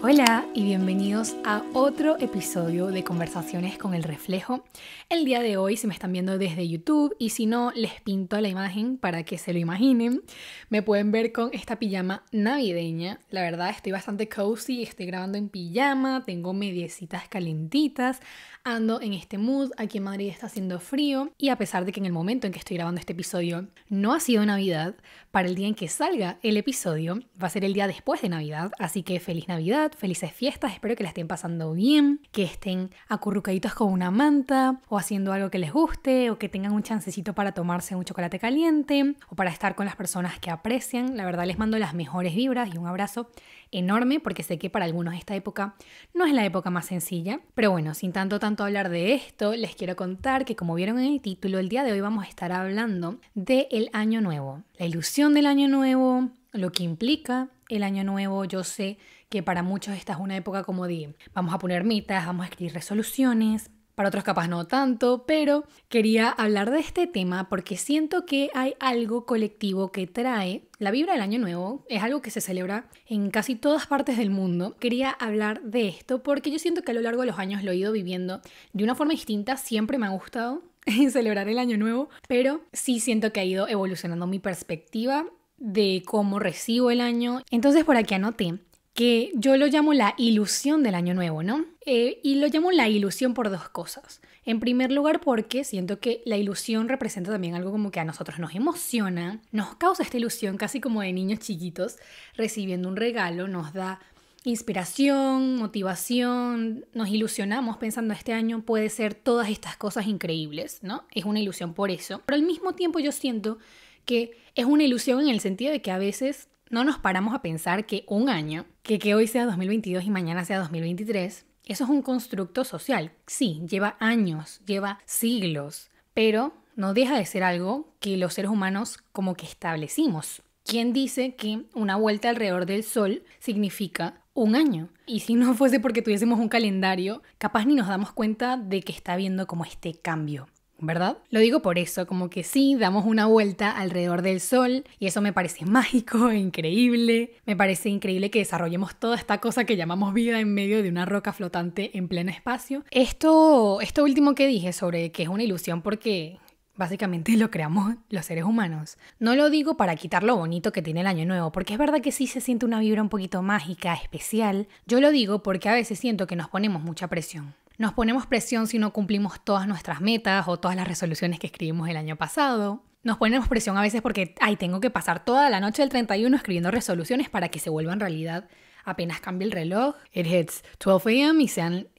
Hola y bienvenidos a otro episodio de Conversaciones con el Reflejo. El día de hoy, si me están viendo desde YouTube y si no, les pinto la imagen para que se lo imaginen. Me pueden ver con esta pijama navideña. La verdad, estoy bastante cozy, estoy grabando en pijama, tengo mediecitas calentitas, ando en este mood. Aquí en Madrid está haciendo frío y a pesar de que en el momento en que estoy grabando este episodio no ha sido Navidad, para el día en que salga el episodio va a ser el día después de Navidad, así que feliz Navidad felices fiestas, espero que la estén pasando bien, que estén acurrucaditos con una manta o haciendo algo que les guste o que tengan un chancecito para tomarse un chocolate caliente o para estar con las personas que aprecian. La verdad les mando las mejores vibras y un abrazo enorme porque sé que para algunos esta época no es la época más sencilla. Pero bueno, sin tanto tanto hablar de esto, les quiero contar que como vieron en el título, el día de hoy vamos a estar hablando del el año nuevo, la ilusión del año nuevo, lo que implica el año nuevo. Yo sé que para muchos esta es una época como de vamos a poner mitas, vamos a escribir resoluciones, para otros capaz no tanto, pero quería hablar de este tema porque siento que hay algo colectivo que trae la vibra del año nuevo, es algo que se celebra en casi todas partes del mundo. Quería hablar de esto porque yo siento que a lo largo de los años lo he ido viviendo de una forma distinta, siempre me ha gustado celebrar el año nuevo, pero sí siento que ha ido evolucionando mi perspectiva de cómo recibo el año. Entonces por aquí anoté que yo lo llamo la ilusión del año nuevo, ¿no? Eh, y lo llamo la ilusión por dos cosas. En primer lugar, porque siento que la ilusión representa también algo como que a nosotros nos emociona, nos causa esta ilusión casi como de niños chiquitos recibiendo un regalo, nos da inspiración, motivación, nos ilusionamos pensando este año puede ser todas estas cosas increíbles, ¿no? Es una ilusión por eso. Pero al mismo tiempo yo siento que es una ilusión en el sentido de que a veces no nos paramos a pensar que un año, que, hoy sea 2022 y mañana sea 2023, eso es un constructo social. Sí, lleva años, lleva siglos, pero no deja de ser algo que los seres humanos como que establecimos. ¿Quién dice que una vuelta alrededor del Sol significa un año? Y si no fuese porque tuviésemos un calendario, capaz ni nos damos cuenta de que está habiendo como este cambio. ¿verdad? Lo digo por eso, como que sí, damos una vuelta alrededor del Sol y eso me parece mágico, increíble. Me parece increíble que desarrollemos toda esta cosa que llamamos vida en medio de una roca flotante en pleno espacio. Esto, esto último que dije sobre que es una ilusión porque básicamente lo creamos los seres humanos. No lo digo para quitar lo bonito que tiene el año nuevo, porque es verdad que sí se siente una vibra un poquito mágica, especial. Yo lo digo porque a veces siento que nos ponemos mucha presión. Nos ponemos presión si no cumplimos todas nuestras metas o todas las resoluciones que escribimos el año pasado. Nos ponemos presión a veces porque, ay, tengo que pasar toda la noche del 31 escribiendo resoluciones para que se vuelvan realidad apenas cambie el reloj. It hits 12 a.m. Y,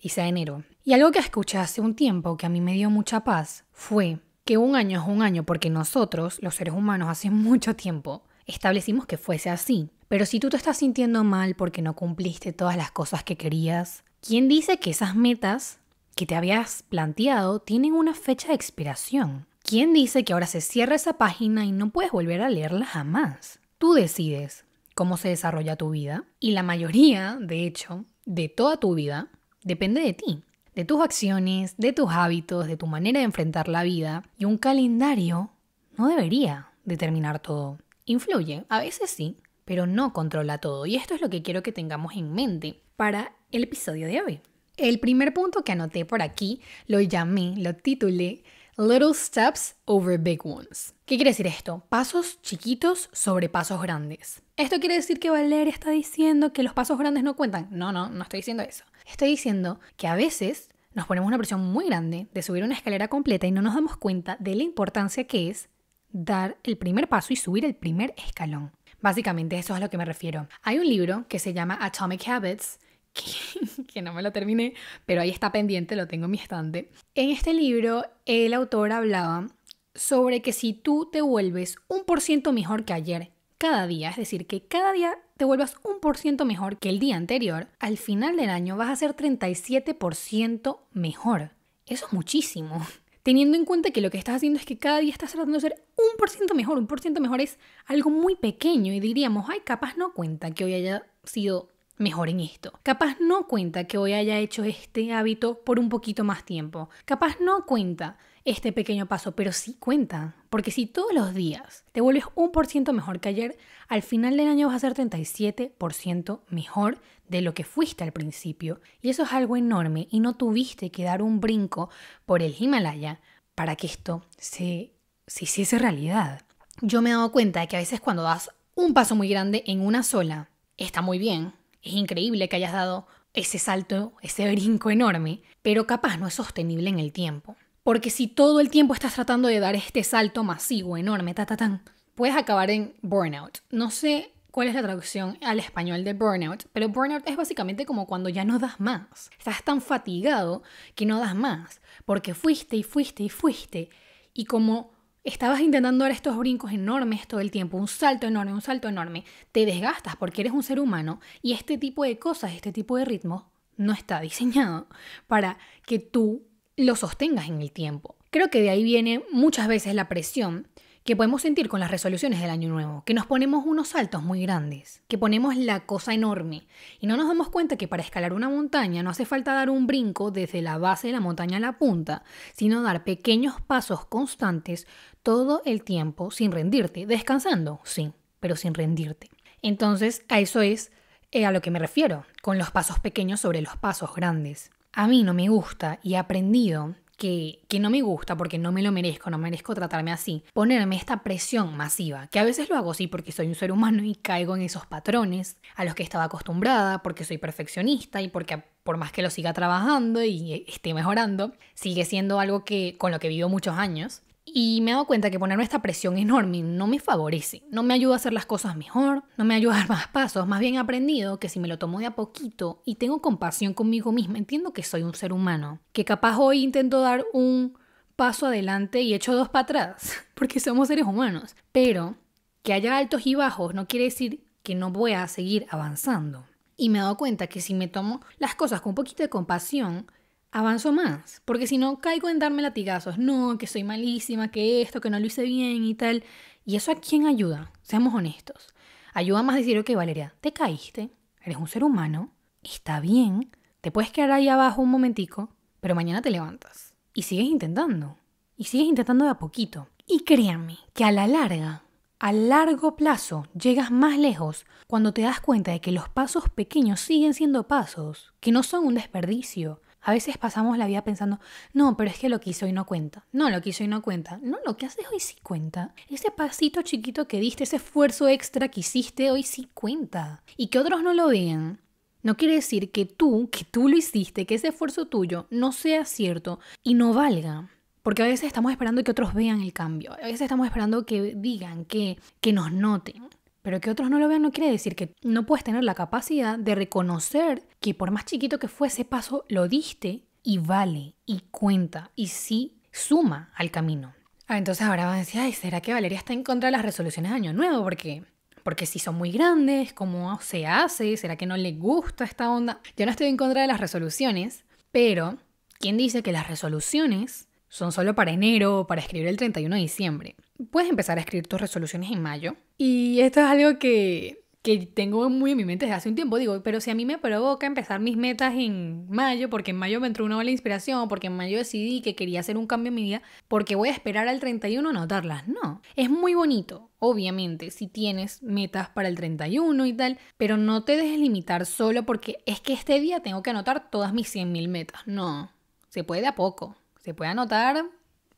y sea enero. Y algo que escuché hace un tiempo que a mí me dio mucha paz fue que un año es un año porque nosotros, los seres humanos, hace mucho tiempo establecimos que fuese así. Pero si tú te estás sintiendo mal porque no cumpliste todas las cosas que querías, ¿Quién dice que esas metas que te habías planteado tienen una fecha de expiración? ¿Quién dice que ahora se cierra esa página y no puedes volver a leerla jamás? Tú decides cómo se desarrolla tu vida y la mayoría, de hecho, de toda tu vida depende de ti, de tus acciones, de tus hábitos, de tu manera de enfrentar la vida y un calendario no debería determinar todo. Influye, a veces sí, pero no controla todo y esto es lo que quiero que tengamos en mente para el episodio de hoy. El primer punto que anoté por aquí lo llamé, lo titulé Little Steps Over Big Ones. ¿Qué quiere decir esto? Pasos chiquitos sobre pasos grandes. ¿Esto quiere decir que Valeria está diciendo que los pasos grandes no cuentan? No, no, no estoy diciendo eso. Estoy diciendo que a veces nos ponemos una presión muy grande de subir una escalera completa y no nos damos cuenta de la importancia que es dar el primer paso y subir el primer escalón. Básicamente eso es a lo que me refiero. Hay un libro que se llama Atomic Habits que, no me lo terminé, pero ahí está pendiente, lo tengo en mi estante. En este libro, el autor hablaba sobre que si tú te vuelves un por ciento mejor que ayer, cada día, es decir, que cada día te vuelvas un por ciento mejor que el día anterior, al final del año vas a ser 37% mejor. Eso es muchísimo. Teniendo en cuenta que lo que estás haciendo es que cada día estás tratando de ser un por ciento mejor. Un por ciento mejor es algo muy pequeño y diríamos, ay, capaz no cuenta que hoy haya sido mejor en esto. Capaz no cuenta que hoy haya hecho este hábito por un poquito más tiempo. Capaz no cuenta este pequeño paso, pero sí cuenta. Porque si todos los días te vuelves un por ciento mejor que ayer, al final del año vas a ser 37% mejor de lo que fuiste al principio. Y eso es algo enorme y no tuviste que dar un brinco por el Himalaya para que esto se, se hiciese realidad. Yo me he dado cuenta de que a veces cuando das un paso muy grande en una sola, está muy bien, es increíble que hayas dado ese salto, ese brinco enorme, pero capaz no es sostenible en el tiempo. Porque si todo el tiempo estás tratando de dar este salto masivo, enorme, ta, ta, tan, puedes acabar en burnout. No sé cuál es la traducción al español de burnout, pero burnout es básicamente como cuando ya no das más. Estás tan fatigado que no das más, porque fuiste y fuiste y fuiste. Y como estabas intentando dar estos brincos enormes todo el tiempo, un salto enorme, un salto enorme, te desgastas porque eres un ser humano y este tipo de cosas, este tipo de ritmo, no está diseñado para que tú lo sostengas en el tiempo. Creo que de ahí viene muchas veces la presión que podemos sentir con las resoluciones del año nuevo, que nos ponemos unos saltos muy grandes, que ponemos la cosa enorme y no nos damos cuenta que para escalar una montaña no hace falta dar un brinco desde la base de la montaña a la punta, sino dar pequeños pasos constantes todo el tiempo sin rendirte, descansando, sí, pero sin rendirte. Entonces, a eso es eh, a lo que me refiero, con los pasos pequeños sobre los pasos grandes. A mí no me gusta y he aprendido que, no me gusta porque no me lo merezco, no merezco tratarme así, ponerme esta presión masiva, que a veces lo hago sí, porque soy un ser humano y caigo en esos patrones a los que estaba acostumbrada, porque soy perfeccionista y porque por más que lo siga trabajando y eh, esté mejorando, sigue siendo algo que con lo que vivo muchos años. Y me he dado cuenta que ponerme esta presión enorme no me favorece, no me ayuda a hacer las cosas mejor, no me ayuda a dar más pasos, más bien he aprendido que si me lo tomo de a poquito y tengo compasión conmigo misma, entiendo que soy un ser humano, que capaz hoy intento dar un paso adelante y echo dos para atrás, porque somos seres humanos, pero que haya altos y bajos no quiere decir que no voy a seguir avanzando. Y me he dado cuenta que si me tomo las cosas con un poquito de compasión, avanzo más, porque si no caigo en darme latigazos, no, que soy malísima, que esto, que no lo hice bien y tal. ¿Y eso a quién ayuda? Seamos honestos. Ayuda más decir, ok, Valeria, te caíste, eres un ser humano, está bien, te puedes quedar ahí abajo un momentico, pero mañana te levantas y sigues intentando, y sigues intentando de a poquito. Y créanme que a la larga, a largo plazo, llegas más lejos cuando te das cuenta de que los pasos pequeños siguen siendo pasos, que no son un desperdicio, a veces pasamos la vida pensando, no, pero es que lo que hizo hoy no cuenta. No, lo que hizo hoy no cuenta. No, lo que haces hoy sí cuenta. Ese pasito chiquito que diste, ese esfuerzo extra que hiciste hoy sí cuenta. Y que otros no lo vean, no quiere decir que tú, que tú lo hiciste, que ese esfuerzo tuyo no sea cierto y no valga. Porque a veces estamos esperando que otros vean el cambio, a veces estamos esperando que digan, que, que nos noten. Pero que otros no lo vean no quiere decir que no puedes tener la capacidad de reconocer que por más chiquito que fue ese paso, lo diste y vale y cuenta y sí suma al camino. Ah, entonces ahora van a decir, ¿será que Valeria está en contra de las resoluciones de Año Nuevo? ¿Por qué? porque si son muy grandes, ¿cómo se hace? ¿Será que no le gusta esta onda? Yo no estoy en contra de las resoluciones, pero ¿quién dice que las resoluciones son solo para enero para escribir el 31 de diciembre. Puedes empezar a escribir tus resoluciones en mayo. Y esto es algo que, tengo muy en mi mente desde hace un tiempo. Digo, pero si a mí me provoca empezar mis metas en mayo, porque en mayo me entró una ola inspiración, porque en mayo decidí que quería hacer un cambio en mi vida, porque voy a esperar al 31 a anotarlas. No, es muy bonito, obviamente, si tienes metas para el 31 y tal, pero no te dejes limitar solo porque es que este día tengo que anotar todas mis 100.000 metas. No, se puede a poco. Se puede anotar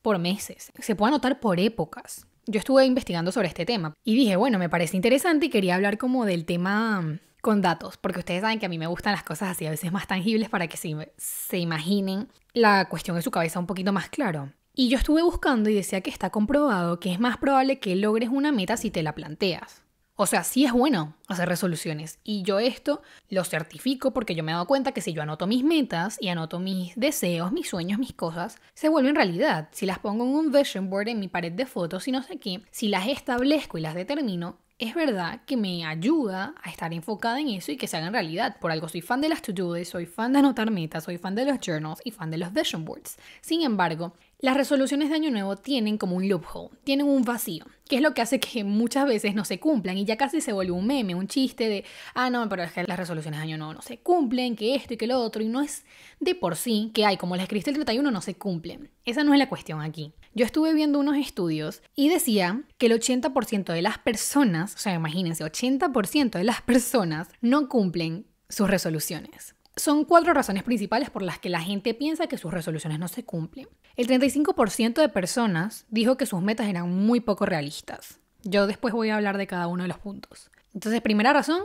por meses, se puede anotar por épocas. Yo estuve investigando sobre este tema y dije, bueno, me parece interesante y quería hablar como del tema mm, con datos, porque ustedes saben que a mí me gustan las cosas así, a veces más tangibles, para que se, imaginen la cuestión en su cabeza un poquito más claro. Y yo estuve buscando y decía que está comprobado que es más probable que logres una meta si te la planteas. O sea, sí es bueno hacer resoluciones. Y yo esto lo certifico porque yo me he dado cuenta que si yo anoto mis metas y anoto mis deseos, mis sueños, mis cosas, se vuelven realidad. Si las pongo en un vision board, en mi pared de fotos y no sé qué, si las establezco y las determino, es verdad que me ayuda a estar enfocada en eso y que se haga en realidad. Por algo soy fan de las to-do soy fan de anotar metas, soy fan de los journals y fan de los vision boards. Sin embargo, las resoluciones de Año Nuevo tienen como un loophole, tienen un vacío, que es lo que hace que muchas veces no se cumplan y ya casi se vuelve un meme, un chiste de, ah, no, pero es que las resoluciones de Año Nuevo no se cumplen, que esto y que lo otro, y no es de por sí que hay, como las escribiste el 31 no se cumplen. Esa no es la cuestión aquí. Yo estuve viendo unos estudios y decía que el 80% de las personas, o sea, imagínense, 80% de las personas no cumplen sus resoluciones. Son cuatro razones principales por las que la gente piensa que sus resoluciones no se cumplen. El 35% de personas dijo que sus metas eran muy poco realistas. Yo después voy a hablar de cada uno de los puntos. Entonces, primera razón,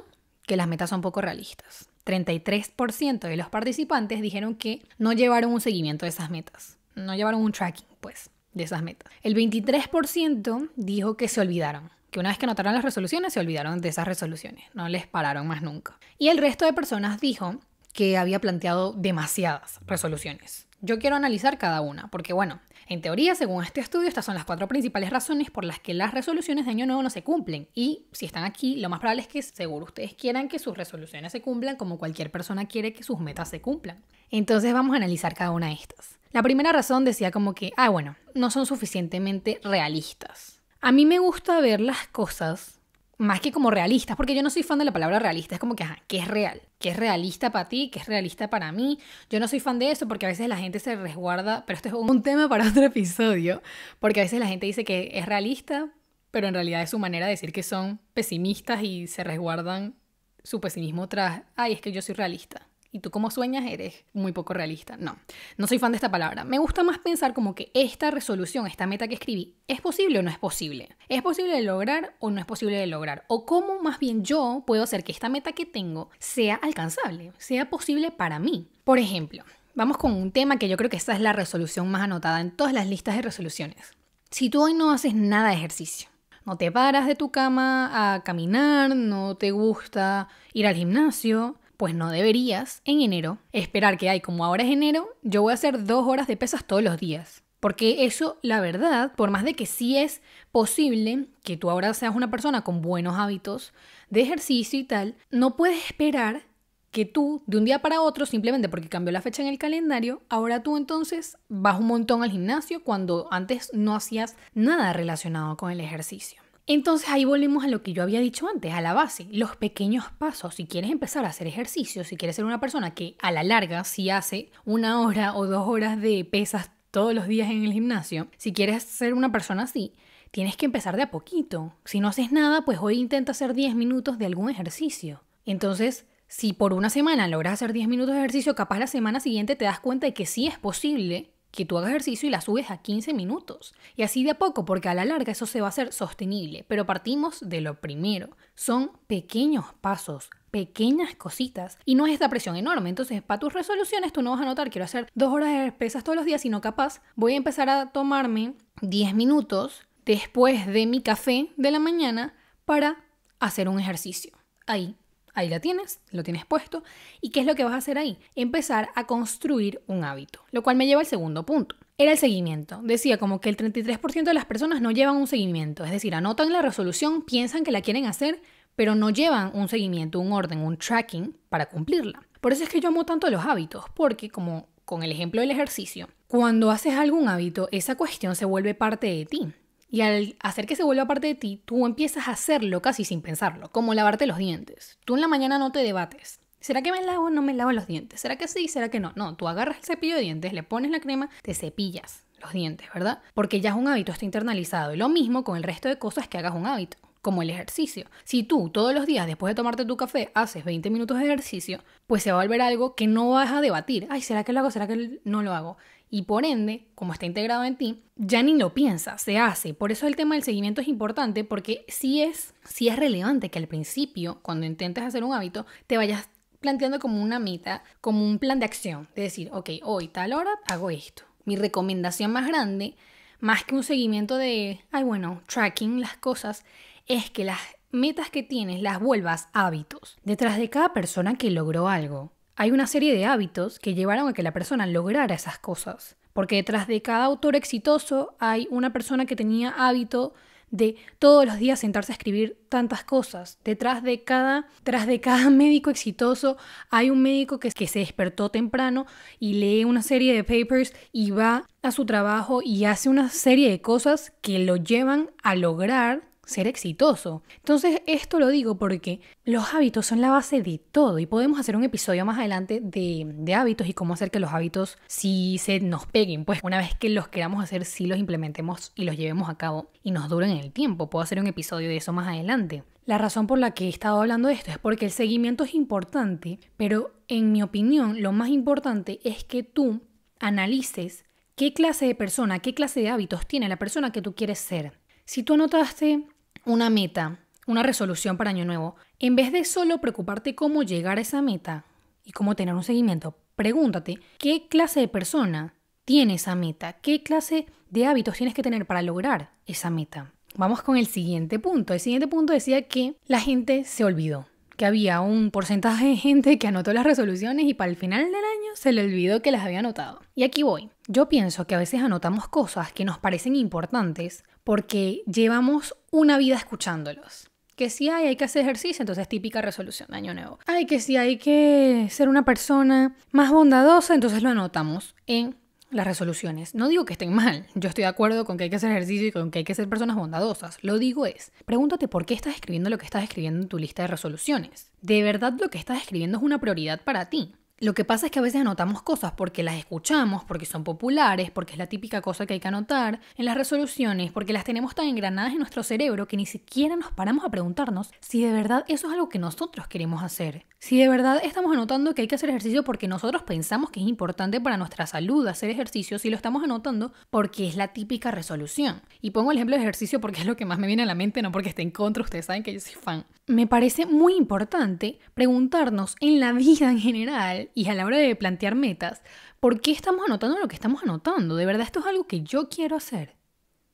que las metas son poco realistas. 33% de los participantes dijeron que no llevaron un seguimiento de esas metas. No llevaron un tracking, pues, de esas metas. El 23% dijo que se olvidaron que una vez que anotaron las resoluciones se olvidaron de esas resoluciones, no les pararon más nunca. Y el resto de personas dijo que había planteado demasiadas resoluciones. Yo quiero analizar cada una, porque bueno, en teoría, según este estudio, estas son las cuatro principales razones por las que las resoluciones de Año Nuevo no se cumplen. Y si están aquí, lo más probable es que seguro ustedes quieran que sus resoluciones se cumplan como cualquier persona quiere que sus metas se cumplan. Entonces vamos a analizar cada una de estas. La primera razón decía como que, ah, bueno, no son suficientemente realistas. A mí me gusta ver las cosas más que como realistas, porque yo no soy fan de la palabra realista, es como que, ¿qué es real? ¿Qué es realista para ti? ¿Qué es realista para mí? Yo no soy fan de eso porque a veces la gente se resguarda, pero esto es un tema para otro episodio, porque a veces la gente dice que es realista, pero en realidad es su manera de decir que son pesimistas y se resguardan su pesimismo tras, ay, es que yo soy realista. ¿Y tú como sueñas? Eres muy poco realista. No, no soy fan de esta palabra. Me gusta más pensar como que esta resolución, esta meta que escribí, ¿es posible o no es posible? ¿Es posible de lograr o no es posible de lograr? ¿O cómo más bien yo puedo hacer que esta meta que tengo sea alcanzable, sea posible para mí? Por ejemplo, vamos con un tema que yo creo que esta es la resolución más anotada en todas las listas de resoluciones. Si tú hoy no haces nada de ejercicio, no te paras de tu cama a caminar, no te gusta ir al gimnasio, pues no deberías en enero esperar que hay como ahora es enero, yo voy a hacer dos horas de pesas todos los días. Porque eso, la verdad, por más de que sí es posible que tú ahora seas una persona con buenos hábitos de ejercicio y tal, no puedes esperar que tú, de un día para otro, simplemente porque cambió la fecha en el calendario, ahora tú entonces vas un montón al gimnasio cuando antes no hacías nada relacionado con el ejercicio. Entonces ahí volvemos a lo que yo había dicho antes, a la base, los pequeños pasos. Si quieres empezar a hacer ejercicio, si quieres ser una persona que a la larga, si hace una hora o dos horas de pesas todos los días en el gimnasio, si quieres ser una persona así, tienes que empezar de a poquito. Si no haces nada, pues hoy intenta hacer 10 minutos de algún ejercicio. Entonces, si por una semana logras hacer 10 minutos de ejercicio, capaz la semana siguiente te das cuenta de que sí es posible que tú hagas ejercicio y la subes a 15 minutos. Y así de a poco, porque a la larga eso se va a hacer sostenible. Pero partimos de lo primero. Son pequeños pasos, pequeñas cositas. Y no es esta presión enorme. Entonces, para tus resoluciones, tú no vas a notar, quiero hacer dos horas de pesas todos los días, sino capaz voy a empezar a tomarme 10 minutos después de mi café de la mañana para hacer un ejercicio. Ahí, ahí la tienes, lo tienes puesto. ¿Y qué es lo que vas a hacer ahí? Empezar a construir un hábito, lo cual me lleva al segundo punto. Era el seguimiento. Decía como que el 33% de las personas no llevan un seguimiento, es decir, anotan la resolución, piensan que la quieren hacer, pero no llevan un seguimiento, un orden, un tracking para cumplirla. Por eso es que yo amo tanto los hábitos, porque como con el ejemplo del ejercicio, cuando haces algún hábito, esa cuestión se vuelve parte de ti. Y al hacer que se vuelva parte de ti, tú empiezas a hacerlo casi sin pensarlo, como lavarte los dientes. Tú en la mañana no te debates. ¿Será que me lavo o no me lavo los dientes? ¿Será que sí? ¿Será que no? No, tú agarras el cepillo de dientes, le pones la crema, te cepillas los dientes, ¿verdad? Porque ya es un hábito, está internalizado. Y lo mismo con el resto de cosas que hagas un hábito, como el ejercicio. Si tú todos los días después de tomarte tu café haces 20 minutos de ejercicio, pues se va a volver algo que no vas a debatir. Ay, ¿será que lo hago? ¿Será que no lo hago? y por ende, como está integrado en ti, ya ni lo piensas, se hace. Por eso el tema del seguimiento es importante porque sí es, si es relevante que al principio, cuando intentes hacer un hábito, te vayas planteando como una meta, como un plan de acción, de decir, ok, hoy tal hora hago esto. Mi recomendación más grande, más que un seguimiento de, ay bueno, tracking las cosas, es que las metas que tienes las vuelvas hábitos. Detrás de cada persona que logró algo, hay una serie de hábitos que llevaron a que la persona lograra esas cosas. Porque detrás de cada autor exitoso hay una persona que tenía hábito de todos los días sentarse a escribir tantas cosas. Detrás de cada, de cada médico exitoso hay un médico que, que se despertó temprano y lee una serie de papers y va a su trabajo y hace una serie de cosas que lo llevan a lograr ser exitoso. Entonces, esto lo digo porque los hábitos son la base de todo y podemos hacer un episodio más adelante de, hábitos y cómo hacer que los hábitos sí se nos peguen, pues una vez que los queramos hacer, sí los implementemos y los llevemos a cabo y nos duren en el tiempo. Puedo hacer un episodio de eso más adelante. La razón por la que he estado hablando de esto es porque el seguimiento es importante, pero en mi opinión lo más importante es que tú analices qué clase de persona, qué clase de hábitos tiene la persona que tú quieres ser. Si tú anotaste una meta, una resolución para Año Nuevo, en vez de solo preocuparte cómo llegar a esa meta y cómo tener un seguimiento, pregúntate qué clase de persona tiene esa meta, qué clase de hábitos tienes que tener para lograr esa meta. Vamos con el siguiente punto. El siguiente punto decía que la gente se olvidó que había un porcentaje de gente que anotó las resoluciones y para el final del año se le olvidó que las había anotado. Y aquí voy. Yo pienso que a veces anotamos cosas que nos parecen importantes porque llevamos una vida escuchándolos. Que si hay, hay que hacer ejercicio, entonces típica resolución de año nuevo. Ay, que si hay que ser una persona más bondadosa, entonces lo anotamos en las resoluciones. No digo que estén mal, yo estoy de acuerdo con que hay que hacer ejercicio y con que hay que ser personas bondadosas. Lo digo es, pregúntate por qué estás escribiendo lo que estás escribiendo en tu lista de resoluciones. ¿De verdad lo que estás escribiendo es una prioridad para ti? Lo que pasa es que a veces anotamos cosas porque las escuchamos, porque son populares, porque es la típica cosa que hay que anotar en las resoluciones, porque las tenemos tan engranadas en nuestro cerebro que ni siquiera nos paramos a preguntarnos si de verdad eso es algo que nosotros queremos hacer. Si de verdad estamos anotando que hay que hacer ejercicio porque nosotros pensamos que es importante para nuestra salud hacer ejercicio, si lo estamos anotando porque es la típica resolución. Y pongo el ejemplo de ejercicio porque es lo que más me viene a la mente, no porque esté en contra, ustedes saben que yo soy fan. Me parece muy importante preguntarnos en la vida en general y a la hora de plantear metas, ¿por qué estamos anotando lo que estamos anotando? ¿De verdad esto es algo que yo quiero hacer?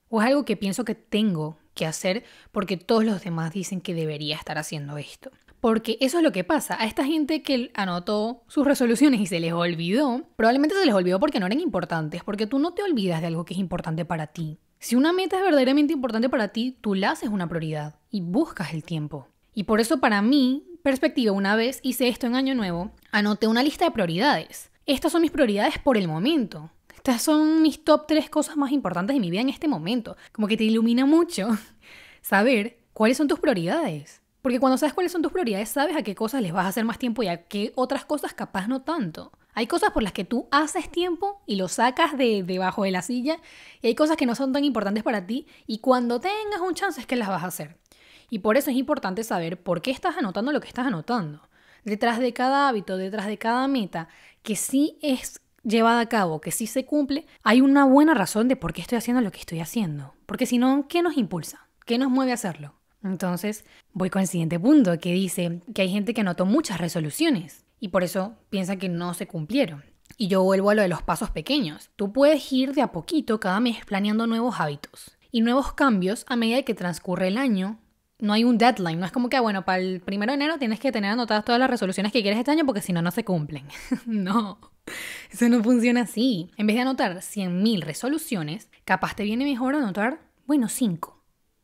¿O es algo que pienso que tengo que hacer porque todos los demás dicen que debería estar haciendo esto? Porque eso es lo que pasa. A esta gente que anotó sus resoluciones y se les olvidó, probablemente se les olvidó porque no eran importantes, porque tú no te olvidas de algo que es importante para ti. Si una meta es verdaderamente importante para ti, tú la haces una prioridad y buscas el tiempo. Y por eso para mí perspectiva, una vez hice esto en Año Nuevo, anoté una lista de prioridades. Estas son mis prioridades por el momento. Estas son mis top tres cosas más importantes de mi vida en este momento. Como que te ilumina mucho saber cuáles son tus prioridades. Porque cuando sabes cuáles son tus prioridades, sabes a qué cosas les vas a hacer más tiempo y a qué otras cosas capaz no tanto. Hay cosas por las que tú haces tiempo y lo sacas de debajo de la silla y hay cosas que no son tan importantes para ti y cuando tengas un chance es que las vas a hacer. Y por eso es importante saber por qué estás anotando lo que estás anotando. Detrás de cada hábito, detrás de cada meta, que sí es llevada a cabo, que sí se cumple, hay una buena razón de por qué estoy haciendo lo que estoy haciendo. Porque si no, ¿qué nos impulsa? ¿Qué nos mueve a hacerlo? Entonces, voy con el siguiente punto, que dice que hay gente que anotó muchas resoluciones y por eso piensa que no se cumplieron. Y yo vuelvo a lo de los pasos pequeños. Tú puedes ir de a poquito cada mes planeando nuevos hábitos y nuevos cambios a medida que transcurre el año no hay un deadline, no es como que, bueno, para el primero de enero tienes que tener anotadas todas las resoluciones que quieres este año porque si no, no se cumplen. no, eso no funciona así. En vez de anotar 100.000 resoluciones, capaz te viene mejor anotar, bueno, 5.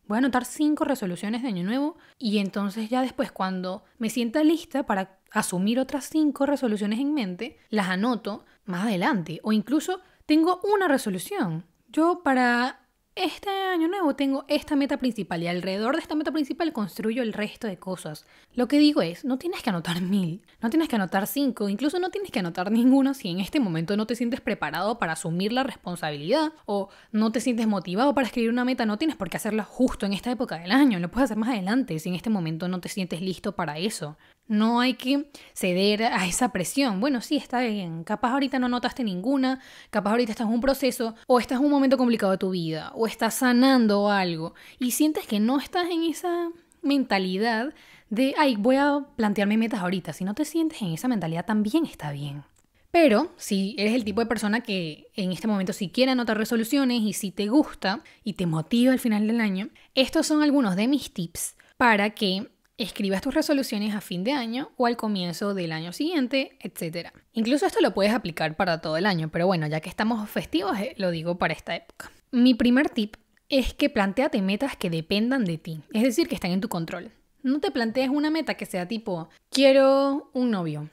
Voy a anotar 5 resoluciones de año nuevo y entonces ya después cuando me sienta lista para asumir otras 5 resoluciones en mente, las anoto más adelante o incluso tengo una resolución. Yo para este año nuevo tengo esta meta principal y alrededor de esta meta principal construyo el resto de cosas. Lo que digo es, no tienes que anotar mil, no tienes que anotar cinco, incluso no tienes que anotar ninguno si en este momento no te sientes preparado para asumir la responsabilidad o no te sientes motivado para escribir una meta, no tienes por qué hacerla justo en esta época del año, lo puedes hacer más adelante si en este momento no te sientes listo para eso. No hay que ceder a esa presión. Bueno, sí, está bien. Capaz ahorita no notaste ninguna, capaz ahorita estás en un proceso o estás en un momento complicado de tu vida o estás sanando algo y sientes que no estás en esa mentalidad de, ay, voy a plantearme metas ahorita. Si no te sientes en esa mentalidad, también está bien. Pero si eres el tipo de persona que en este momento si quiere anotar resoluciones y si te gusta y te motiva al final del año, estos son algunos de mis tips para que escribas tus resoluciones a fin de año o al comienzo del año siguiente, etc. Incluso esto lo puedes aplicar para todo el año, pero bueno, ya que estamos festivos, eh, lo digo para esta época. Mi primer tip es que planteate metas que dependan de ti, es decir, que están en tu control. No te plantees una meta que sea tipo, quiero un novio.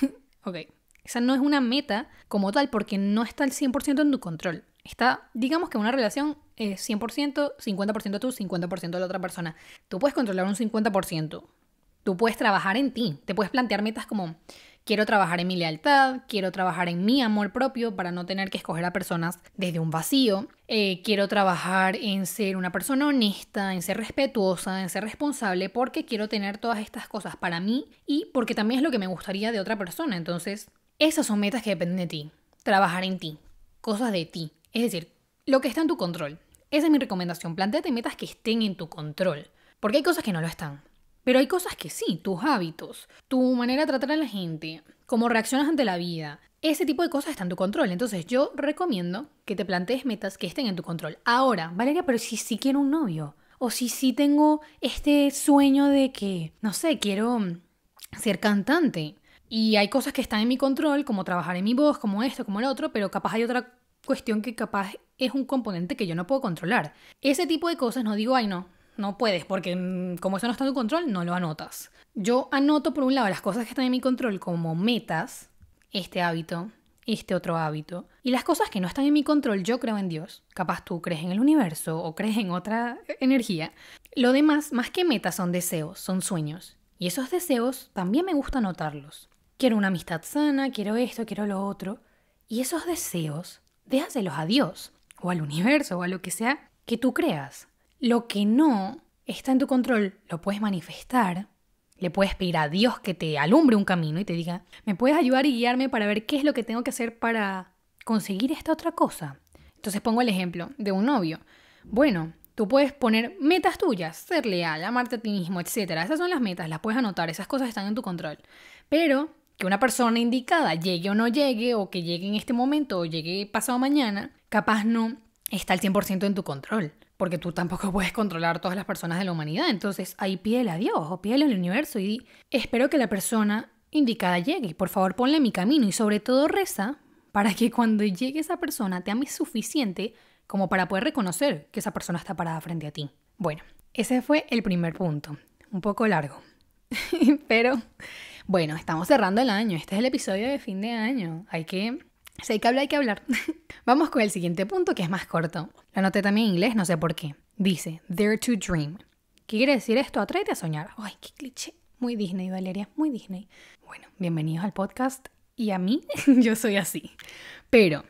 ok, esa no es una meta como tal porque no está al 100% en tu control. Está, digamos que una relación es 100%, 50% tú, 50% de la otra persona. Tú puedes controlar un 50%. Tú puedes trabajar en ti. Te puedes plantear metas como, quiero trabajar en mi lealtad, quiero trabajar en mi amor propio para no tener que escoger a personas desde un vacío. Eh, quiero trabajar en ser una persona honesta, en ser respetuosa, en ser responsable, porque quiero tener todas estas cosas para mí y porque también es lo que me gustaría de otra persona. Entonces, esas son metas que dependen de ti. Trabajar en ti, cosas de ti, es decir, lo que está en tu control. Esa es mi recomendación. Planteate metas que estén en tu control. Porque hay cosas que no lo están. Pero hay cosas que sí, tus hábitos, tu manera de tratar a la gente, cómo reaccionas ante la vida. Ese tipo de cosas está en tu control. Entonces yo recomiendo que te plantees metas que estén en tu control. Ahora, Valeria, pero si sí quiero un novio. O si sí tengo este sueño de que, no sé, quiero mm, ser cantante. Y hay cosas que están en mi control, como trabajar en mi voz, como esto, como el otro, pero capaz hay otra cuestión que capaz es un componente que yo no puedo controlar. Ese tipo de cosas no digo, ay no, no puedes, porque mm, como eso no está en tu control, no lo anotas. Yo anoto por un lado las cosas que están en mi control como metas, este hábito, este otro hábito, y las cosas que no están en mi control, yo creo en Dios. Capaz tú crees en el universo o crees en otra energía. Lo demás, más que metas, son deseos, son sueños. Y esos deseos también me gusta anotarlos. Quiero una amistad sana, quiero esto, quiero lo otro. Y esos deseos déjaselos a Dios o al universo o a lo que sea que tú creas. Lo que no está en tu control, lo puedes manifestar, le puedes pedir a Dios que te alumbre un camino y te diga, ¿me puedes ayudar y guiarme para ver qué es lo que tengo que hacer para conseguir esta otra cosa? Entonces pongo el ejemplo de un novio. Bueno, tú puedes poner metas tuyas, ser leal, amarte a ti mismo, etc. Esas son las metas, las puedes anotar, esas cosas están en tu control. Pero que una persona indicada llegue o no llegue, o que llegue en este momento, o llegue pasado mañana, capaz no está al 100% en tu control, porque tú tampoco puedes controlar todas las personas de la humanidad. Entonces ahí pídele a Dios o pídele al universo y espero que la persona indicada llegue, por favor ponle mi camino y sobre todo reza para que cuando llegue esa persona te ame suficiente como para poder reconocer que esa persona está parada frente a ti. Bueno, ese fue el primer punto, un poco largo, pero bueno, estamos cerrando el año. Este es el episodio de fin de año. Hay que. Si hay que hablar, hay que hablar. Vamos con el siguiente punto que es más corto. La anoté también en inglés, no sé por qué. Dice, there to Dream. ¿Qué quiere decir esto? Atráete a soñar. Ay, qué cliché. Muy Disney, Valeria, muy Disney. Bueno, bienvenidos al podcast. Y a mí, yo soy así. Pero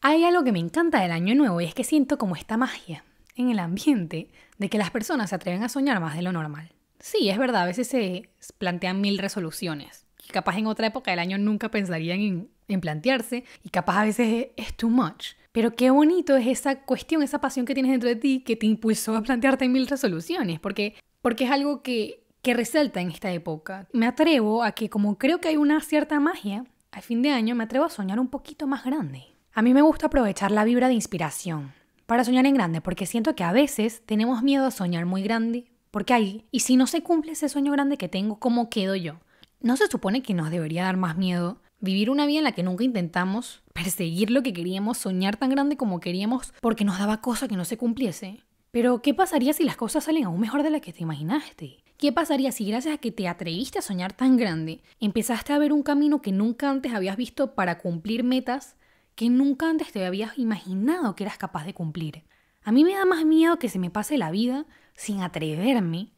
hay algo que me encanta del año nuevo y es que siento como esta magia en el ambiente de que las personas se atreven a soñar más de lo normal. Sí, es verdad, a veces se plantean mil resoluciones. Y capaz en otra época del año nunca pensarían en, plantearse y capaz a veces es, too much. Pero qué bonito es esa cuestión, esa pasión que tienes dentro de ti que te impulsó a plantearte mil resoluciones, porque, porque es algo que, que resalta en esta época. Me atrevo a que como creo que hay una cierta magia, al fin de año me atrevo a soñar un poquito más grande. A mí me gusta aprovechar la vibra de inspiración para soñar en grande, porque siento que a veces tenemos miedo a soñar muy grande porque hay y si no se cumple ese sueño grande que tengo, ¿cómo quedo yo? ¿No se supone que nos debería dar más miedo vivir una vida en la que nunca intentamos, perseguir lo que queríamos, soñar tan grande como queríamos, porque nos daba cosa que no se cumpliese? Pero, ¿qué pasaría si las cosas salen aún mejor de las que te imaginaste? ¿Qué pasaría si gracias a que te atreviste a soñar tan grande, empezaste a ver un camino que nunca antes habías visto para cumplir metas que nunca antes te habías imaginado que eras capaz de cumplir? A mí me da más miedo que se me pase la vida sin atreverme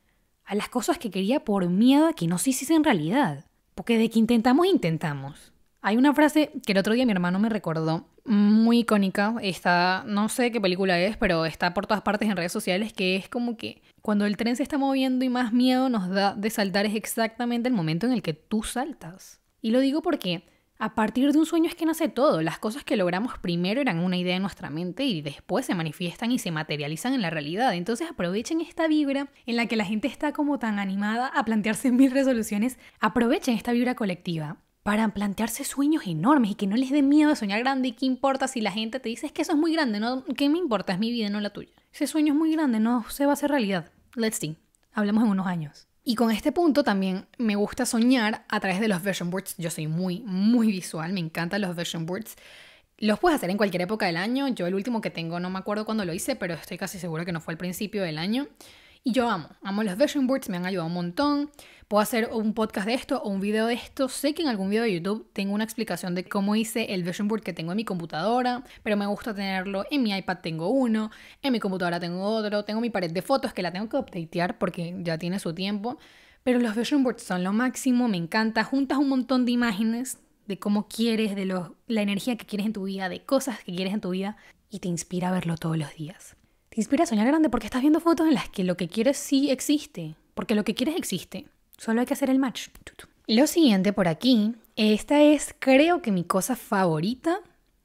a las cosas que quería por miedo a que no se hiciesen realidad. Porque de que intentamos, intentamos. Hay una frase que el otro día mi hermano me recordó, muy icónica, está, no sé qué película es, pero está por todas partes en redes sociales, que es como que cuando el tren se está moviendo y más miedo nos da de saltar es exactamente el momento en el que tú saltas. Y lo digo porque a partir de un sueño es que nace todo. Las cosas que logramos primero eran una idea en nuestra mente y después se manifiestan y se materializan en la realidad. Entonces aprovechen esta vibra en la que la gente está como tan animada a plantearse mil resoluciones. Aprovechen esta vibra colectiva para plantearse sueños enormes y que no les dé miedo a soñar grande y qué importa si la gente te dice es que eso es muy grande, no, ¿qué me importa? Es mi vida, no la tuya. Ese sueño es muy grande, no se va a hacer realidad. Let's see. Hablamos en unos años. Y con este punto también me gusta soñar a través de los version boards. Yo soy muy, muy visual, me encantan los version boards. Los puedes hacer en cualquier época del año. Yo el último que tengo no me acuerdo cuándo lo hice, pero estoy casi segura que no fue al principio del año. Y yo amo, amo los vision boards, me han ayudado un montón. Puedo hacer un podcast de esto o un video de esto. Sé que en algún video de YouTube tengo una explicación de cómo hice el vision board que tengo en mi computadora, pero me gusta tenerlo. En mi iPad tengo uno, en mi computadora tengo otro, tengo mi pared de fotos que la tengo que updatear porque ya tiene su tiempo. Pero los vision boards son lo máximo, me encanta. Juntas un montón de imágenes de cómo quieres, de la energía que quieres en tu vida, de cosas que quieres en tu vida y te inspira a verlo todos los días te inspira a soñar grande porque estás viendo fotos en las que lo que quieres sí existe, porque lo que quieres existe, solo hay que hacer el match. Lo siguiente por aquí, esta es creo que mi cosa favorita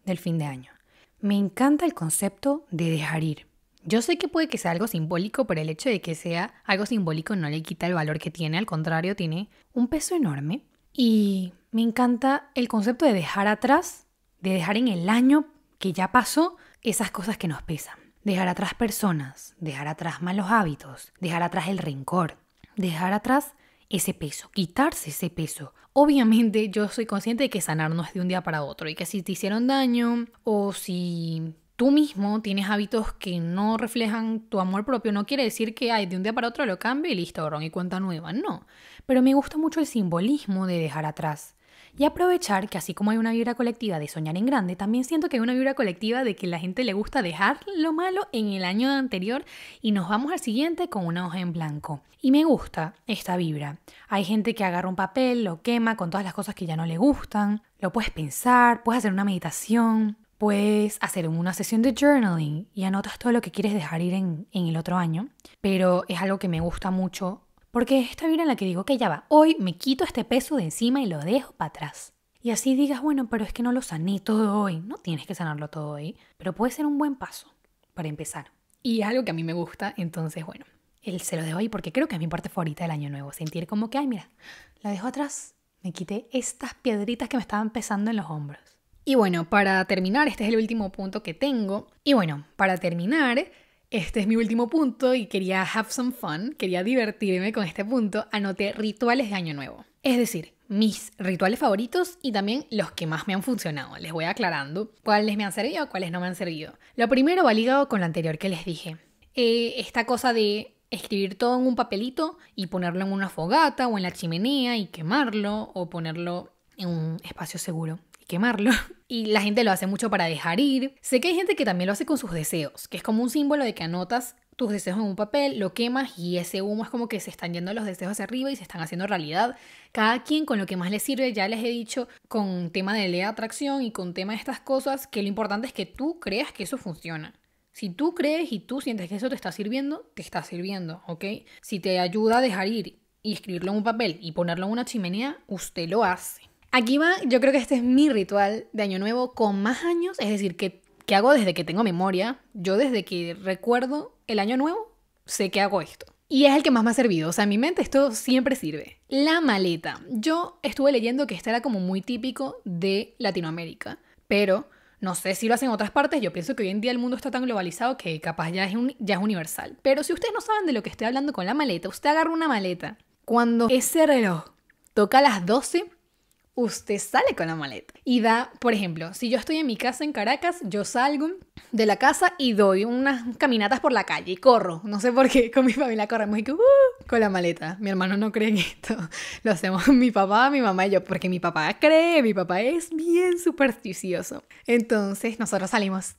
del fin de año. Me encanta el concepto de dejar ir. Yo sé que puede que sea algo simbólico, pero el hecho de que sea algo simbólico no le quita el valor que tiene, al contrario, tiene un peso enorme. Y me encanta el concepto de dejar atrás, de dejar en el año que ya pasó esas cosas que nos pesan. Dejar atrás personas, dejar atrás malos hábitos, dejar atrás el rencor, dejar atrás ese peso, quitarse ese peso. Obviamente yo soy consciente de que sanar no es de un día para otro y que si te hicieron daño o si tú mismo tienes hábitos que no reflejan tu amor propio, no quiere decir que ay, de un día para otro lo cambie y listo, y cuenta nueva, no. Pero me gusta mucho el simbolismo de dejar atrás, y aprovechar que así como hay una vibra colectiva de soñar en grande, también siento que hay una vibra colectiva de que la gente le gusta dejar lo malo en el año anterior y nos vamos al siguiente con una hoja en blanco. Y me gusta esta vibra. Hay gente que agarra un papel, lo quema con todas las cosas que ya no le gustan, lo puedes pensar, puedes hacer una meditación, puedes hacer una sesión de journaling y anotas todo lo que quieres dejar ir en, en el otro año. Pero es algo que me gusta mucho porque esta vibra en la que digo que ya va, hoy me quito este peso de encima y lo dejo para atrás. Y así digas, bueno, pero es que no lo sané todo hoy. No tienes que sanarlo todo hoy, pero puede ser un buen paso para empezar. Y es algo que a mí me gusta, entonces, bueno, el se lo dejo ahí porque creo que es mi parte favorita del año nuevo. Sentir como que, ay, mira, la dejo atrás, me quité estas piedritas que me estaban pesando en los hombros. Y bueno, para terminar, este es el último punto que tengo. Y bueno, para terminar, este es mi último punto y quería have some fun, quería divertirme con este punto. Anoté rituales de Año Nuevo. Es decir, mis rituales favoritos y también los que más me han funcionado. Les voy aclarando cuáles me han servido, cuáles no me han servido. Lo primero va ligado con lo anterior que les dije. Eh, esta cosa de escribir todo en un papelito y ponerlo en una fogata o en la chimenea y quemarlo o ponerlo en un espacio seguro quemarlo. Y la gente lo hace mucho para dejar ir. Sé que hay gente que también lo hace con sus deseos, que es como un símbolo de que anotas tus deseos en un papel, lo quemas y ese humo es como que se están yendo los deseos hacia arriba y se están haciendo realidad. Cada quien con lo que más le sirve, ya les he dicho, con tema de ley de atracción y con tema de estas cosas, que lo importante es que tú creas que eso funciona. Si tú crees y tú sientes que eso te está sirviendo, te está sirviendo, ¿ok? Si te ayuda a dejar ir y escribirlo en un papel y ponerlo en una chimenea, usted lo hace. Aquí va, yo creo que este es mi ritual de Año Nuevo con más años, es decir, que, que hago desde que tengo memoria. Yo desde que recuerdo el Año Nuevo, sé que hago esto. Y es el que más me ha servido. O sea, en mi mente esto siempre sirve. La maleta. Yo estuve leyendo que esta era como muy típico de Latinoamérica. Pero no sé si lo hacen otras partes. Yo pienso que hoy en día el mundo está tan globalizado que capaz ya es, ya es universal. Pero si ustedes no saben de lo que estoy hablando con la maleta, usted agarra una maleta. Cuando ese reloj toca las 12, usted sale con la maleta y da, por ejemplo, si yo estoy en mi casa en Caracas, yo salgo de la casa y doy unas caminatas por la calle y corro. No sé por qué con mi familia corremos y uh", con la maleta. Mi hermano no cree en esto. Lo hacemos mi papá, mi mamá y yo, porque mi papá cree, mi papá es bien supersticioso. Entonces nosotros salimos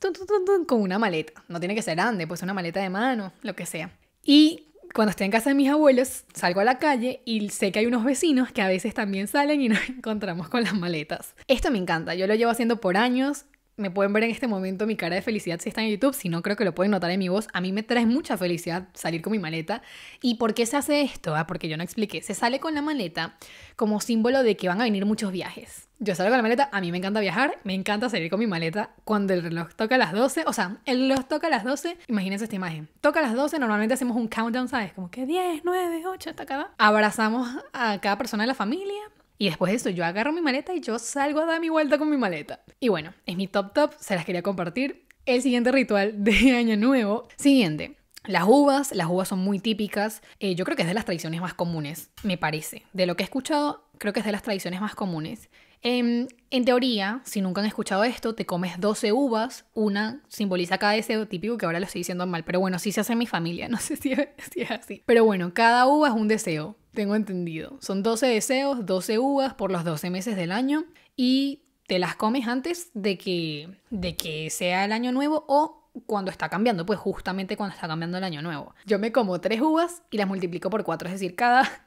con una maleta. No tiene que ser grande, pues una maleta de mano, lo que sea. Y cuando estoy en casa de mis abuelos, salgo a la calle y sé que hay unos vecinos que a veces también salen y nos encontramos con las maletas. Esto me encanta, yo lo llevo haciendo por años. Me pueden ver en este momento mi cara de felicidad si está en YouTube, si no creo que lo pueden notar en mi voz. A mí me trae mucha felicidad salir con mi maleta. ¿Y por qué se hace esto? Ah, porque yo no expliqué. Se sale con la maleta como símbolo de que van a venir muchos viajes yo salgo con la maleta, a mí me encanta viajar, me encanta salir con mi maleta cuando el reloj toca a las 12, o sea, el reloj toca a las 12, imagínense esta imagen, toca a las 12, normalmente hacemos un countdown, ¿sabes? Como que 10, 9, 8, hasta cada. Abrazamos a cada persona de la familia, y después de eso, yo agarro mi maleta y yo salgo a dar mi vuelta con mi maleta. Y bueno, es mi top top, se las quería compartir. El siguiente ritual de Año Nuevo. Siguiente. Las uvas, las uvas son muy típicas. Eh, yo creo que es de las tradiciones más comunes, me parece. De lo que he escuchado, creo que es de las tradiciones más comunes. Em, en, teoría, si nunca han escuchado esto, te comes 12 uvas, una simboliza cada deseo típico, que ahora lo estoy diciendo mal, pero bueno, sí se hace en mi familia, no sé si es, así. Pero bueno, cada uva es un deseo, tengo entendido. Son 12 deseos, 12 uvas por los 12 meses del año y te las comes antes de que, de que sea el año nuevo o cuando está cambiando, pues justamente cuando está cambiando el año nuevo. Yo me como 3 uvas y las multiplico por 4, es decir, cada,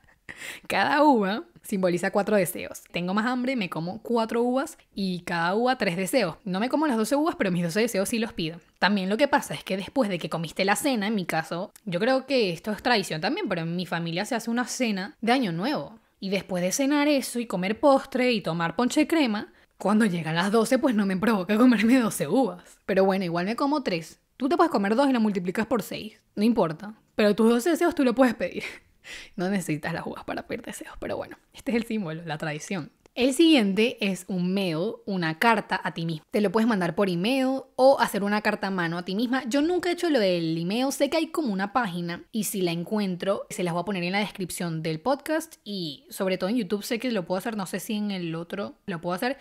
cada uva simboliza cuatro deseos. Tengo más hambre, me como cuatro uvas y cada uva tres deseos. No me como las 12 uvas, pero mis 12 deseos sí los pido. También lo que pasa es que después de que comiste la cena, en mi caso, yo creo que esto es tradición también, pero en mi familia se hace una cena de año nuevo. Y después de cenar eso y comer postre y tomar ponche crema, cuando llegan las 12 pues no me provoca comerme 12 uvas. Pero bueno, igual me como tres. Tú te puedes comer dos y la multiplicas por seis. No importa. Pero tus 12 deseos tú lo puedes pedir. No necesitas las uvas para pedir deseos, pero bueno, este es el símbolo, la tradición. El siguiente es un mail, una carta a ti mismo. Te lo puedes mandar por email o hacer una carta a mano a ti misma. Yo nunca he hecho lo del email, sé que hay como una página y si la encuentro se las voy a poner en la descripción del podcast y sobre todo en YouTube sé que lo puedo hacer, no sé si en el otro lo puedo hacer,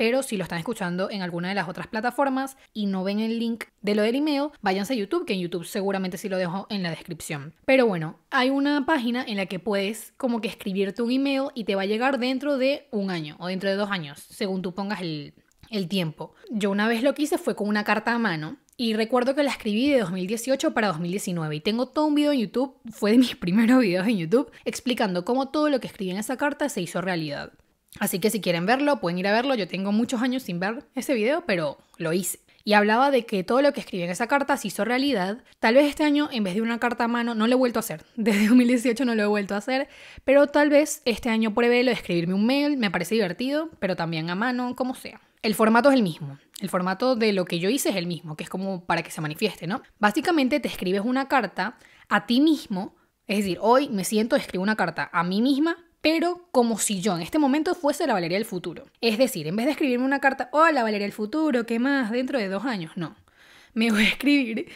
pero si lo están escuchando en alguna de las otras plataformas y no ven el link de lo del email, váyanse a YouTube, que en YouTube seguramente sí lo dejo en la descripción. Pero bueno, hay una página en la que puedes como que escribirte un email y te va a llegar dentro de un año o dentro de dos años, según tú pongas el, el tiempo. Yo una vez lo que hice fue con una carta a mano y recuerdo que la escribí de 2018 para 2019 y tengo todo un video en YouTube, fue de mis primeros videos en YouTube, explicando cómo todo lo que escribí en esa carta se hizo realidad. Así que si quieren verlo, pueden ir a verlo. Yo tengo muchos años sin ver ese video, pero lo hice. Y hablaba de que todo lo que escribí en esa carta se hizo realidad. Tal vez este año, en vez de una carta a mano, no lo he vuelto a hacer. Desde 2018 no lo he vuelto a hacer. Pero tal vez este año pruebe lo de escribirme un mail. Me parece divertido, pero también a mano, como sea. El formato es el mismo. El formato de lo que yo hice es el mismo, que es como para que se manifieste, ¿no? Básicamente te escribes una carta a ti mismo. Es decir, hoy me siento, escribo una carta a mí misma pero como si yo en este momento fuese la Valeria del futuro. Es decir, en vez de escribirme una carta, hola Valeria del futuro, ¿qué más? Dentro de dos años, no. Me voy a escribir,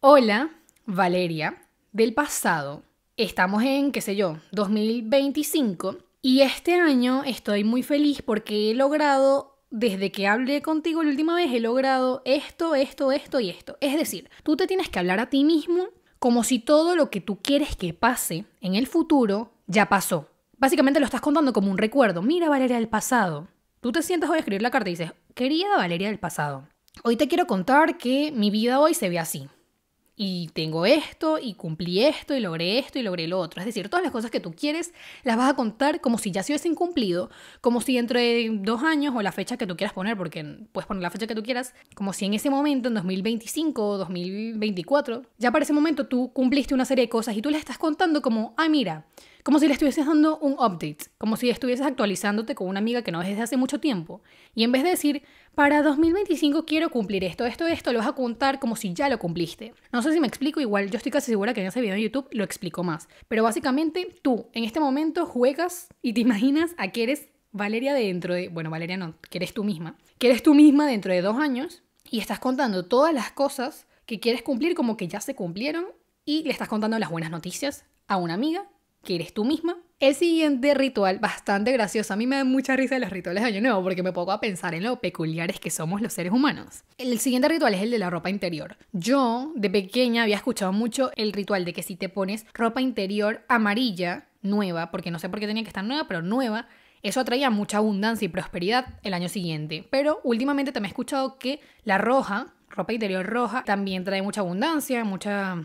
hola Valeria del pasado. Estamos en, qué sé yo, 2025 y este año estoy muy feliz porque he logrado desde que hablé contigo la última vez he logrado esto, esto, esto y esto. Es decir, tú te tienes que hablar a ti mismo como si todo lo que tú quieres que pase en el futuro ya pasó básicamente lo estás contando como un recuerdo. Mira Valeria del pasado. Tú te sientas hoy a escribir la carta y dices, querida Valeria del pasado, hoy te quiero contar que mi vida hoy se ve así. Y tengo esto, y cumplí esto, y logré esto, y logré lo otro. Es decir, todas las cosas que tú quieres las vas a contar como si ya se hubiesen cumplido, como si dentro de dos años o la fecha que tú quieras poner, porque puedes poner la fecha que tú quieras, como si en ese momento, en 2025 o 2024, ya para ese momento tú cumpliste una serie de cosas y tú le estás contando como, ah, mira, como si le estuvieses dando un update, como si estuvieses actualizándote con una amiga que no ves desde hace mucho tiempo. Y en vez de decir, para 2025 quiero cumplir esto, esto, esto, lo vas a contar como si ya lo cumpliste. No sé si me explico, igual yo estoy casi segura que en ese video de YouTube lo explico más. Pero básicamente tú en este momento juegas y te imaginas a que eres Valeria dentro de, bueno, Valeria no, que eres tú misma, que eres tú misma dentro de dos años y estás contando todas las cosas que quieres cumplir como que ya se cumplieron y le estás contando las buenas noticias a una amiga que eres tú misma. El siguiente ritual, bastante gracioso, a mí me da mucha risa los rituales de Año Nuevo porque me pongo a pensar en lo peculiares que somos los seres humanos. El siguiente ritual es el de la ropa interior. Yo, de pequeña, había escuchado mucho el ritual de que si te pones ropa interior amarilla, nueva, porque no sé por qué tenía que estar nueva, pero nueva, eso atraía mucha abundancia y prosperidad el año siguiente. Pero últimamente también he escuchado que la roja, ropa interior roja, también trae mucha abundancia, mucha,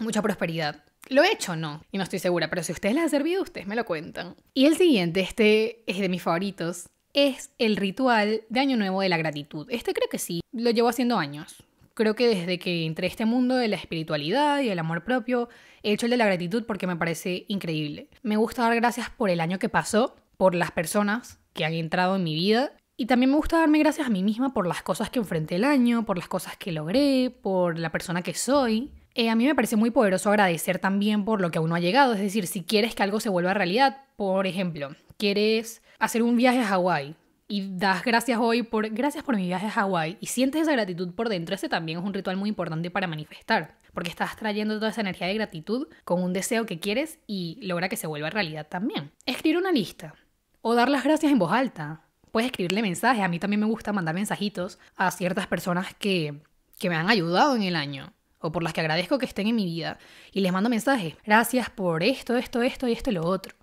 mucha prosperidad. Lo he hecho no, y no estoy segura, pero si a ustedes les ha servido, ustedes me lo cuentan. Y el siguiente, este es de mis favoritos, es el ritual de Año Nuevo de la gratitud. Este creo que sí, lo llevo haciendo años. Creo que desde que entré a este mundo de la espiritualidad y el amor propio, he hecho el de la gratitud porque me parece increíble. Me gusta dar gracias por el año que pasó, por las personas que han entrado en mi vida y también me gusta darme gracias a mí misma por las cosas que enfrenté el año, por las cosas que logré, por la persona que soy. Eh, a mí me parece muy poderoso agradecer también por lo que aún no ha llegado, es decir, si quieres que algo se vuelva realidad, por ejemplo, quieres hacer un viaje a Hawái y das gracias hoy por gracias por mi viaje a Hawái y sientes esa gratitud por dentro, ese también es un ritual muy importante para manifestar, porque estás trayendo toda esa energía de gratitud con un deseo que quieres y logra que se vuelva realidad también. Escribir una lista o dar las gracias en voz alta. Puedes escribirle mensajes, a mí también me gusta mandar mensajitos a ciertas personas que que me han ayudado en el año o por las que agradezco que estén en mi vida y les mando mensajes. Gracias por esto, esto, esto y esto y lo otro.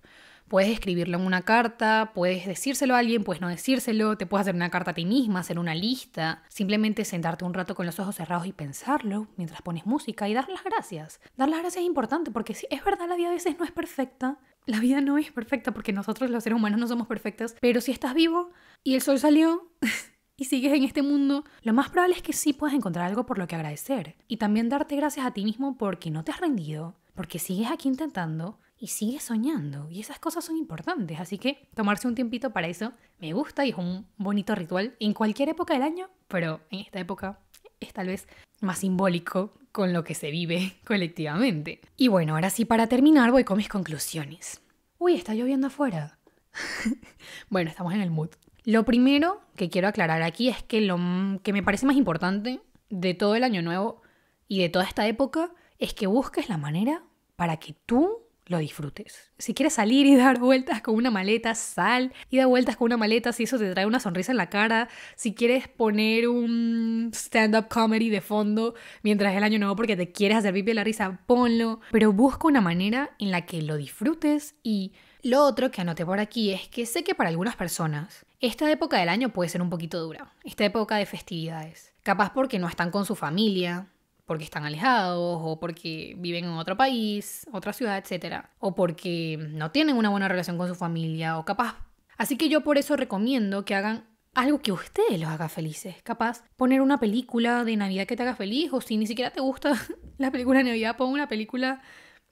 Puedes escribirlo en una carta, puedes decírselo a alguien, puedes no decírselo, te puedes hacer una carta a ti misma, hacer una lista, simplemente sentarte un rato con los ojos cerrados y pensarlo mientras pones música y dar las gracias. Dar las gracias es importante porque es verdad la vida a veces no es perfecta, la vida no es perfecta porque nosotros los seres humanos no somos perfectas, pero si estás vivo y el sol salió... y sigues en este mundo, lo más probable es que sí puedas encontrar algo por lo que agradecer. Y también darte gracias a ti mismo porque no te has rendido, porque sigues aquí intentando y sigues soñando. Y esas cosas son importantes, así que tomarse un tiempito para eso me gusta y es un bonito ritual en cualquier época del año, pero en esta época es tal vez más simbólico con lo que se vive colectivamente. Y bueno, ahora sí, para terminar, voy con mis conclusiones. Uy, está lloviendo afuera. bueno, estamos en el mood. Lo primero que quiero aclarar aquí es que lo que me parece más importante de todo el año nuevo y de toda esta época es que busques la manera para que tú lo disfrutes. Si quieres salir y dar vueltas con una maleta, sal y da vueltas con una maleta si eso te trae una sonrisa en la cara. Si quieres poner un stand-up comedy de fondo mientras es el año nuevo porque te quieres hacer pipi la risa, ponlo. Pero busca una manera en la que lo disfrutes y lo otro que anoté por aquí es que sé que para algunas personas esta época del año puede ser un poquito dura, esta época de festividades. Capaz porque no están con su familia, porque están alejados o porque viven en otro país, otra ciudad, etc. O porque no tienen una buena relación con su familia o capaz. Así que yo por eso recomiendo que hagan algo que a ustedes los haga felices. Capaz poner una película de Navidad que te haga feliz o si ni siquiera te gusta la película de Navidad, pon una película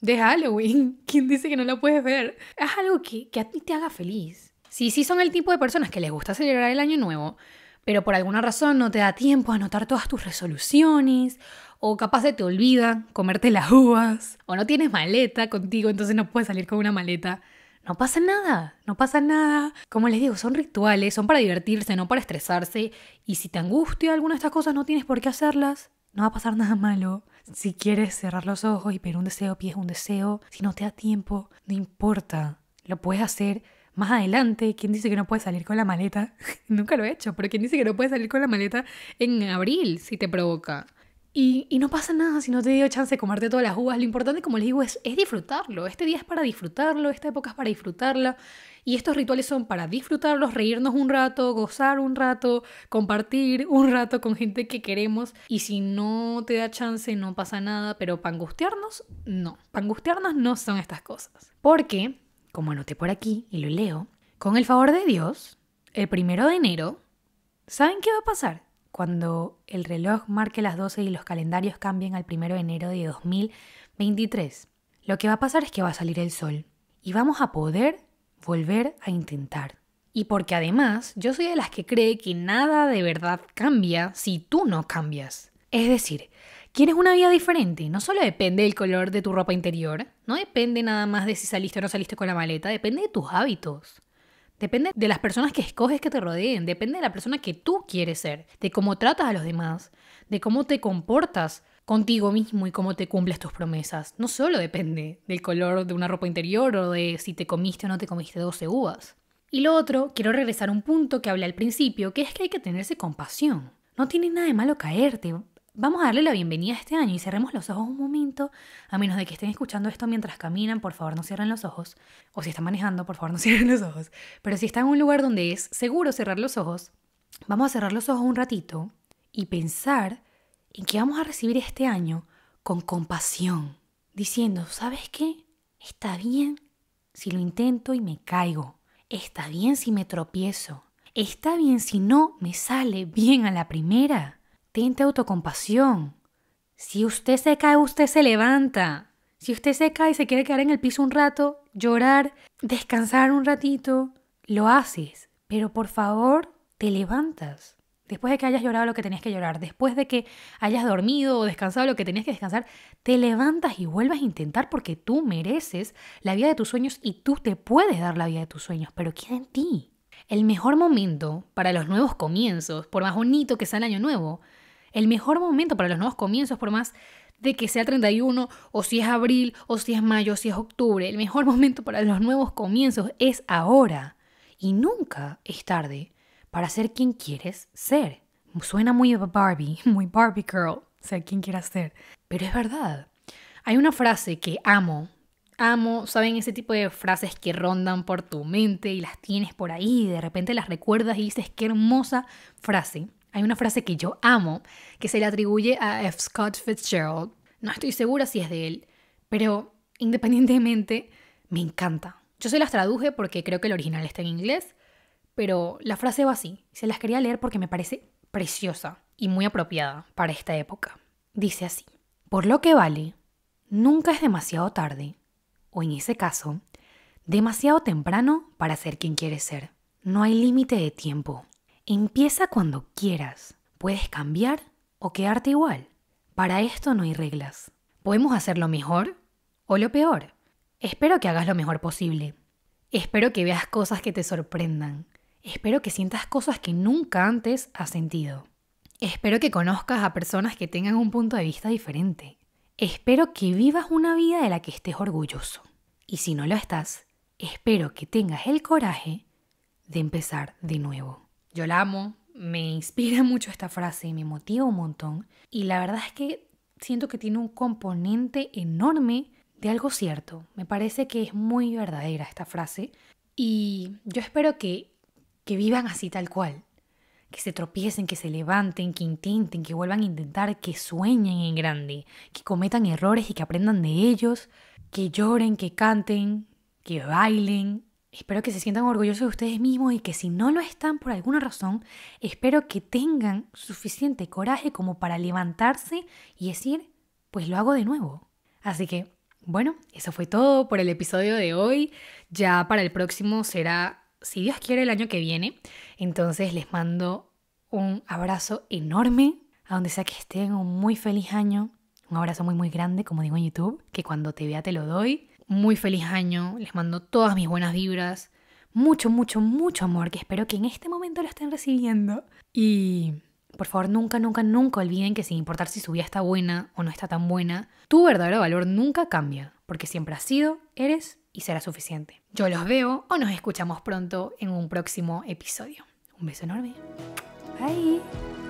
de Halloween. ¿Quién dice que no la puedes ver? Es algo que, a ti te haga feliz. sí, sí son el tipo de personas que les gusta celebrar el año nuevo, pero por alguna razón no te da tiempo a anotar todas tus resoluciones, o capaz se te olvida comerte las uvas, o no tienes maleta contigo, entonces no puedes salir con una maleta. No pasa nada, no pasa nada. Como les digo, son rituales, son para divertirse, no para estresarse. Y si te angustia alguna de estas cosas, no tienes por qué hacerlas. No va a pasar nada malo. Si quieres cerrar los ojos y pedir un deseo, pides un deseo. Si no te da tiempo, no importa. Lo puedes hacer más adelante. ¿Quién dice que no puedes salir con la maleta? Nunca lo he hecho, pero ¿quién dice que no puedes salir con la maleta en abril si te provoca? Y, no pasa nada si no te dio chance de comerte todas las uvas. Lo importante, como les digo, es, disfrutarlo. Este día es para disfrutarlo, esta época es para disfrutarla. Y estos rituales son para disfrutarlos, reírnos un rato, gozar un rato, compartir un rato con gente que queremos. Y si no te da chance, no pasa nada. Pero pangustiarnos, no. Pangustiarnos no son estas cosas. Porque, como anoté por aquí y lo leo, con el favor de Dios, el primero de enero, ¿saben qué va a pasar? cuando el reloj marque las 12 y los calendarios cambien al 1 de enero de 2023, lo que va a pasar es que va a salir el sol y vamos a poder volver a intentar. Y porque además yo soy de las que cree que nada de verdad cambia si tú no cambias. Es decir, ¿Quieres una vida diferente? No solo depende del color de tu ropa interior, no depende nada más de si saliste o no saliste con la maleta, depende de tus hábitos. Depende de las personas que escoges que te rodeen, depende de la persona que tú quieres ser, de cómo tratas a los demás, de cómo te comportas contigo mismo y cómo te cumples tus promesas. No solo depende del color de una ropa interior o de si te comiste o no te comiste 12 uvas. Y lo otro, quiero regresar a un punto que hablé al principio, que es que hay que tenerse compasión. No tiene nada de malo caerte, Vamos a darle la bienvenida a este año y cerremos los ojos un momento, a menos de que estén escuchando esto mientras caminan, por favor no cierren los ojos, o si están manejando, por favor no cierren los ojos, pero si están en un lugar donde es seguro cerrar los ojos, vamos a cerrar los ojos un ratito y pensar en que vamos a recibir este año con compasión, diciendo, ¿sabes qué? Está bien si lo intento y me caigo, está bien si me tropiezo, está bien si no me sale bien a la primera. Tente autocompasión. Si usted se cae, usted se levanta. Si usted se cae y se quiere quedar en el piso un rato, llorar, descansar un ratito, lo haces. Pero por favor, te levantas. Después de que hayas llorado lo que tenías que llorar, después de que hayas dormido o descansado lo que tenías que descansar, te levantas y vuelves a intentar porque tú mereces la vida de tus sueños y tú te puedes dar la vida de tus sueños, pero queda en ti. El mejor momento para los nuevos comienzos, por más bonito que sea el año nuevo, el mejor momento para los nuevos comienzos, por más de que sea 31 o si es abril o si es mayo o si es octubre, el mejor momento para los nuevos comienzos es ahora. Y nunca es tarde para ser quien quieres ser. Suena muy Barbie, muy Barbie Girl, ser quien quieras ser. Pero es verdad. Hay una frase que amo amo, ¿saben? Ese tipo de frases que rondan por tu mente y las tienes por ahí y de repente las recuerdas y dices, qué hermosa frase. Hay una frase que yo amo, que se le atribuye a F. Scott Fitzgerald. No estoy segura si es de él, pero independientemente, me encanta. Yo se las traduje porque creo que el original está en inglés, pero la frase va así. Se las quería leer porque me parece preciosa y muy apropiada para esta época. Dice así, por lo que vale, nunca es demasiado tarde, o en ese caso, demasiado temprano para ser quien quiere ser. No hay límite de tiempo. Empieza cuando quieras. Puedes cambiar o quedarte igual. Para esto no hay reglas. Podemos hacer lo mejor o lo peor. Espero que hagas lo mejor posible. Espero que veas cosas que te sorprendan. Espero que sientas cosas que nunca antes has sentido. Espero que conozcas a personas que tengan un punto de vista diferente. Espero que vivas una vida de la que estés orgulloso. Y si no lo estás, espero que tengas el coraje de empezar de nuevo. Yo la amo, me inspira mucho esta frase, me motiva un montón y la verdad es que siento que tiene un componente enorme de algo cierto. Me parece que es muy verdadera esta frase y yo espero que, que vivan así tal cual, que se tropiecen, que se levanten, que intenten, que vuelvan a intentar, que sueñen en grande, que cometan errores y que aprendan de ellos, que lloren, que canten, que bailen, Espero que se sientan orgullosos de ustedes mismos y que si no lo están por alguna razón, espero que tengan suficiente coraje como para levantarse y decir, pues lo hago de nuevo. Así que, bueno, eso fue todo por el episodio de hoy. Ya para el próximo será, si Dios quiere, el año que viene. Entonces les mando un abrazo enorme a donde sea que estén, un muy feliz año. Un abrazo muy muy grande, como digo en YouTube, que cuando te vea te lo doy muy feliz año, les mando todas mis buenas vibras, mucho, mucho, mucho amor, que espero que en este momento lo estén recibiendo. Y por favor, nunca, nunca, nunca olviden que sin importar si su vida está buena o no está tan buena, tu verdadero valor nunca cambia, porque siempre has sido, eres y será suficiente. Yo los veo o nos escuchamos pronto en un próximo episodio. Un beso enorme. Bye.